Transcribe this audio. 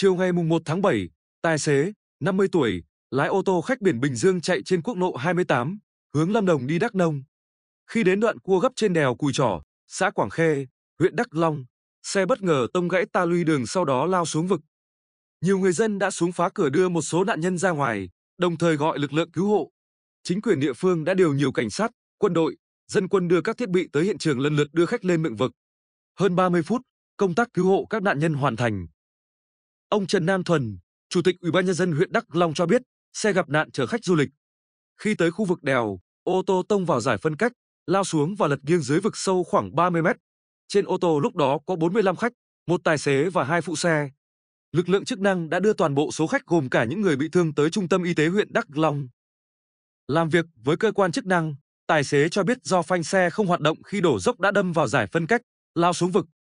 Chiều ngày 1 tháng 7, tài xế, 50 tuổi, lái ô tô khách biển Bình Dương chạy trên quốc lộ 28, hướng Lâm Đồng đi Đắk Nông. Khi đến đoạn cua gấp trên đèo Cùi Trỏ, xã Quảng Khê, huyện Đắk Long, xe bất ngờ tông gãy ta luy đường sau đó lao xuống vực. Nhiều người dân đã xuống phá cửa đưa một số nạn nhân ra ngoài, đồng thời gọi lực lượng cứu hộ. Chính quyền địa phương đã điều nhiều cảnh sát, quân đội, dân quân đưa các thiết bị tới hiện trường lần lượt đưa khách lên miệng vực. Hơn 30 phút, công tác cứu hộ các nạn nhân hoàn thành. Ông Trần Nam Thuần, Chủ tịch Ủy ban nhân dân huyện Đắk Long cho biết, xe gặp nạn chở khách du lịch. Khi tới khu vực đèo, ô tô tông vào giải phân cách, lao xuống và lật nghiêng dưới vực sâu khoảng 30 mét. Trên ô tô lúc đó có 45 khách, một tài xế và hai phụ xe. Lực lượng chức năng đã đưa toàn bộ số khách gồm cả những người bị thương tới trung tâm y tế huyện Đắk Long. Làm việc với cơ quan chức năng, tài xế cho biết do phanh xe không hoạt động khi đổ dốc đã đâm vào giải phân cách, lao xuống vực.